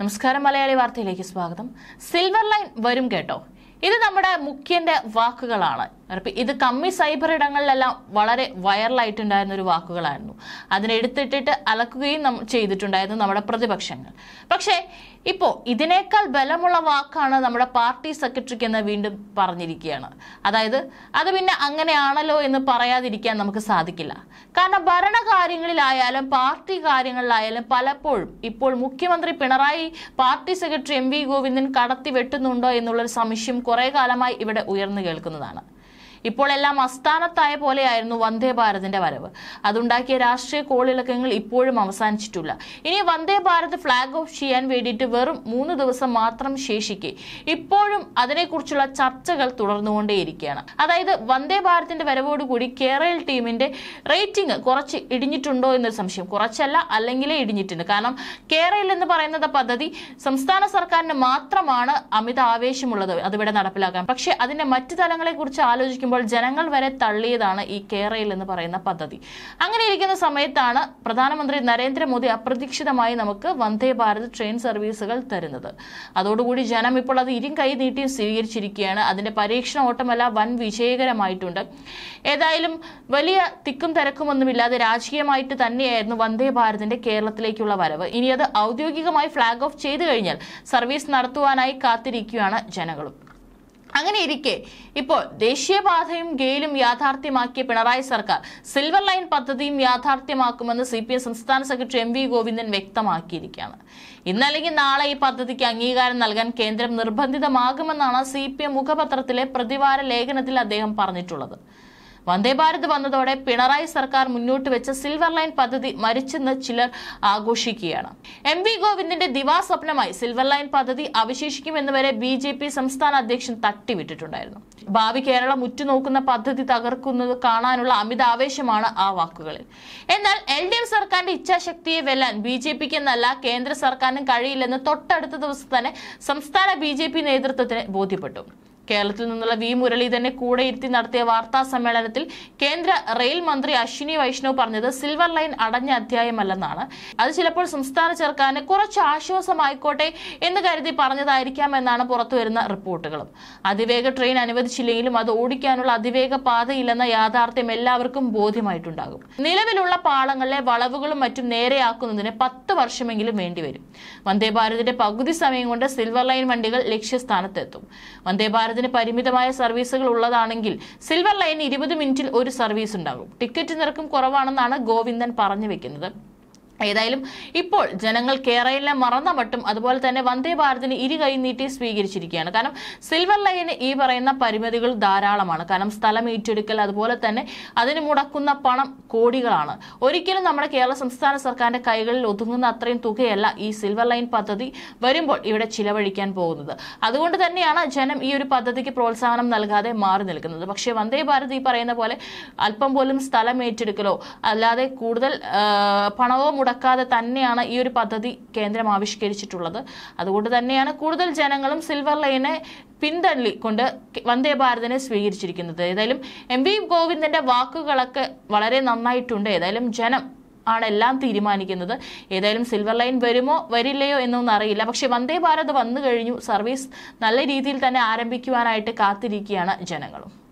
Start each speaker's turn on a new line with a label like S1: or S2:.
S1: നമസ്കാരം മലയാളി വാർത്തയിലേക്ക് സ്വാഗതം സിൽവർ ലൈൻ വരും കേട്ടോ ഇത് നമ്മുടെ മുഖ്യന്റെ വാക്കുകളാണ് ഇത് കമ്മി സൈബർ ഇടങ്ങളിലെല്ലാം വളരെ വൈറലായിട്ടുണ്ടായിരുന്ന ഒരു വാക്കുകളായിരുന്നു അതിനെടുത്തിട്ടിട്ട് അലക്കുകയും ചെയ്തിട്ടുണ്ടായിരുന്നു നമ്മുടെ പ്രതിപക്ഷങ്ങൾ പക്ഷേ ഇപ്പോൾ ഇതിനേക്കാൾ ബലമുള്ള വാക്കാണ് നമ്മുടെ പാർട്ടി സെക്രട്ടറിക്ക് എന്ന് വീണ്ടും പറഞ്ഞിരിക്കുകയാണ് അതായത് അത് പിന്നെ അങ്ങനെയാണല്ലോ എന്ന് പറയാതിരിക്കാൻ നമുക്ക് സാധിക്കില്ല കാരണം ഭരണകാര്യങ്ങളിലായാലും പാർട്ടി കാര്യങ്ങളിലായാലും പലപ്പോഴും ഇപ്പോൾ മുഖ്യമന്ത്രി Pinarayi party secretary M V Govindan കടത്തി വെട്ടുന്നുണ്ടോ എന്നുള്ളൊരു സംശയം കുറേ കാലമായി ഇവിടെ ഉയർന്നു കേൾക്കുന്നതാണ് ഇപ്പോൾ എല്ലാം അസ്ഥാനത്തായ പോലെയായിരുന്നു വന്ദേ ഭാരതിന്റെ വരവ് അതുണ്ടാക്കിയ രാഷ്ട്രീയ കോളിളക്കങ്ങൾ ഇപ്പോഴും അവസാനിച്ചിട്ടില്ല ഇനി വന്ദേ ഭാരത് ഫ്ളാഗ് ഓഫ് ചെയ്യാൻ വേണ്ടിയിട്ട് വെറും മൂന്ന് ദിവസം മാത്രം ശേഷിക്കെ ഇപ്പോഴും അതിനെക്കുറിച്ചുള്ള ചർച്ചകൾ തുടർന്നുകൊണ്ടേയിരിക്കുകയാണ് അതായത് വന്ദേ ഭാരതിന്റെ വരവോടുകൂടി കേരള ടീമിന്റെ റേറ്റിംഗ് കുറച്ച് ഇടിഞ്ഞിട്ടുണ്ടോ എന്നൊരു സംശയം കുറച്ചല്ല അല്ലെങ്കിലേ ഇടിഞ്ഞിട്ടുണ്ട് കാരണം കേരള എന്ന് പറയുന്നത് പദ്ധതി സംസ്ഥാന സർക്കാരിന് മാത്രമാണ് അമിത ആവേശമുള്ളത് അതിവിടെ നടപ്പിലാക്കാൻ പക്ഷേ അതിന്റെ മറ്റു തലങ്ങളെക്കുറിച്ച് ആലോചിക്കുമ്പോൾ ഇരിക്കുമ്പോൾ ജനങ്ങൾ വരെ തള്ളിയതാണ് ഈ കേരയിൽ എന്ന് പറയുന്ന പദ്ധതി അങ്ങനെ ഇരിക്കുന്ന സമയത്താണ് പ്രധാനമന്ത്രി നരേന്ദ്രമോദി അപ്രതീക്ഷിതമായി നമുക്ക് വന്ദേ ഭാരത് ട്രെയിൻ സർവീസുകൾ തരുന്നത് അതോടുകൂടി ജനം ഇപ്പോൾ അത് ഇരും കൈ നീട്ടിയും സ്വീകരിച്ചിരിക്കുകയാണ് അതിന്റെ പരീക്ഷണ ഓട്ടമല്ല വൻ വിജയകരമായിട്ടുണ്ട് ഏതായാലും വലിയ തിക്കും തിരക്കുമൊന്നുമില്ലാതെ രാജകീയമായിട്ട് തന്നെയായിരുന്നു വന്ദേ ഭാരതിന്റെ കേരളത്തിലേക്കുള്ള വരവ് ഇനി അത് ഔദ്യോഗികമായി ഫ്ളാഗ് ഓഫ് ചെയ്തു കഴിഞ്ഞാൽ സർവീസ് നടത്തുവാനായി കാത്തിരിക്കുകയാണ് ജനങ്ങളും അങ്ങനെ ഇരിക്കെ ഇപ്പോൾ ദേശീയപാതയും ഗെയിലും യാഥാർത്ഥ്യമാക്കിയ പിണറായി സർക്കാർ സിൽവർ ലൈൻ പദ്ധതിയും യാഥാർത്ഥ്യമാക്കുമെന്ന് സി പി എം സംസ്ഥാന സെക്രട്ടറി എം വി ഗോവിന്ദൻ വ്യക്തമാക്കിയിരിക്കുകയാണ് ഇന്നല്ലെങ്കിൽ നാളെ ഈ പദ്ധതിക്ക് അംഗീകാരം നൽകാൻ കേന്ദ്രം നിർബന്ധിതമാകുമെന്നാണ് സി പി എം മുഖപത്രത്തിലെ പ്രതിവാര ലേഖനത്തിൽ അദ്ദേഹം പറഞ്ഞിട്ടുള്ളത് വന്ദേ ഭാരത് വന്നതോടെ പിണറായി സർക്കാർ മുന്നോട്ട് വെച്ച സിൽവർ ലൈൻ പദ്ധതി മരിച്ചെന്ന് ചിലർ ആഘോഷിക്കുകയാണ് എം വി ഗോവിന്ദിന്റെ ദിവാസ്വപ്നമായി സിൽവർ ലൈൻ പദ്ധതി അവശേഷിക്കുമെന്ന് വരെ ബി ജെ പി സംസ്ഥാന അധ്യക്ഷൻ തട്ടിവിട്ടിട്ടുണ്ടായിരുന്നു ഭാവി കേരളം ഉറ്റുനോക്കുന്ന പദ്ധതി തകർക്കുന്നത് കാണാനുള്ള അമിതാവേശമാണ് ആ വാക്കുകളിൽ എന്നാൽ എൽ ഡി എഫ് സർക്കാരിന്റെ ഇച്ഛാശക്തിയെ വെല്ലാൻ ബി ജെ പിക്ക് എന്നല്ല കേന്ദ്ര സർക്കാരിനും കഴിയില്ലെന്ന് തൊട്ടടുത്ത ദിവസം തന്നെ സംസ്ഥാന ബി നേതൃത്വത്തിന് ബോധ്യപ്പെട്ടു കേരളത്തിൽ നിന്നുള്ള വി മുരളീധരനെ കൂടെ ഇരുത്തി നടത്തിയ വാർത്താ സമ്മേളനത്തിൽ കേന്ദ്ര റെയിൽ മന്ത്രി അശ്വിനി വൈഷ്ണവ് പറഞ്ഞത് സിൽവർ ലൈൻ അടഞ്ഞ അധ്യായമല്ലെന്നാണ് അത് ചിലപ്പോൾ സംസ്ഥാന സർക്കാരിന് കുറച്ച് ആശ്വാസമായിക്കോട്ടെ എന്ന് കരുതി പറഞ്ഞതായിരിക്കാം എന്നാണ് പുറത്തുവരുന്ന റിപ്പോർട്ടുകളും അതിവേഗ ട്രെയിൻ അനുവദിച്ചില്ലെങ്കിലും അത് ഓടിക്കാനുള്ള അതിവേഗ പാതയില്ലെന്ന യാഥാർത്ഥ്യം എല്ലാവർക്കും ബോധ്യമായിട്ടുണ്ടാകും നിലവിലുള്ള പാളങ്ങളിലെ വളവുകളും മറ്റും നേരെയാക്കുന്നതിന് പത്ത് വർഷമെങ്കിലും വേണ്ടിവരും വന്ദേ ഭാരതിന്റെ പകുതി സമയം കൊണ്ട് സിൽവർ ലൈൻ വണ്ടികൾ ലക്ഷ്യസ്ഥാനത്തെത്തും വന്ദേ ഭാരത് അതിന് പരിമിതമായ സർവീസുകൾ ഉള്ളതാണെങ്കിൽ സിൽവർ ലൈൻ ഇരുപത് മിനിറ്റിൽ ഒരു സർവീസ് ഉണ്ടാകും ടിക്കറ്റ് നിരക്കും കുറവാണെന്നാണ് ഗോവിന്ദൻ പറഞ്ഞു വെക്കുന്നത് ഏതായാലും ഇപ്പോൾ ജനങ്ങൾ കേരളിനെ മറന്ന മട്ടും അതുപോലെ തന്നെ വന്ദേ ഭാരതിന് ഇരു കൈ നീട്ടി സ്വീകരിച്ചിരിക്കുകയാണ് കാരണം സിൽവർ ലൈന് ഈ പറയുന്ന പരിമിതികൾ ധാരാളമാണ് കാരണം സ്ഥലം ഏറ്റെടുക്കൽ അതുപോലെ തന്നെ അതിന് മുടക്കുന്ന പണം കോടികളാണ് ഒരിക്കലും നമ്മുടെ കേരള സംസ്ഥാന സർക്കാരിന്റെ കൈകളിൽ ഒതുങ്ങുന്ന അത്രയും തുകയല്ല ഈ സിൽവർ ലൈൻ പദ്ധതി വരുമ്പോൾ ഇവിടെ ചിലവഴിക്കാൻ പോകുന്നത് അതുകൊണ്ട് തന്നെയാണ് ജനം ഈ ഒരു പദ്ധതിക്ക് പ്രോത്സാഹനം നൽകാതെ മാറി നിൽക്കുന്നത് പക്ഷേ വന്ദേ ഭാരത് ഈ പറയുന്ന പോലെ അല്പം പോലും സ്ഥലം ഏറ്റെടുക്കലോ അല്ലാതെ കൂടുതൽ പണവോ മുടക്കാതെ തന്നെയാണ് ഈ ഒരു പദ്ധതി കേന്ദ്രം ആവിഷ്കരിച്ചിട്ടുള്ളത് അതുകൊണ്ട് തന്നെയാണ് കൂടുതൽ ജനങ്ങളും സിൽവർ ലൈനെ പിന്തള്ളി കൊണ്ട് വന്ദേ ഭാരതിനെ സ്വീകരിച്ചിരിക്കുന്നത് ഏതായാലും എം വി ഗോവിന്ദന്റെ വാക്കുകളൊക്കെ വളരെ നന്നായിട്ടുണ്ട് ഏതായാലും ജനം ആണ് എല്ലാം തീരുമാനിക്കുന്നത് ഏതായാലും സിൽവർ ലൈൻ വരുമോ വരില്ലയോ എന്നൊന്നും അറിയില്ല പക്ഷെ വന്ദേ ഭാരത് വന്നു കഴിഞ്ഞു സർവീസ് നല്ല രീതിയിൽ തന്നെ ആരംഭിക്കുവാനായിട്ട് കാത്തിരിക്കുകയാണ് ജനങ്ങളും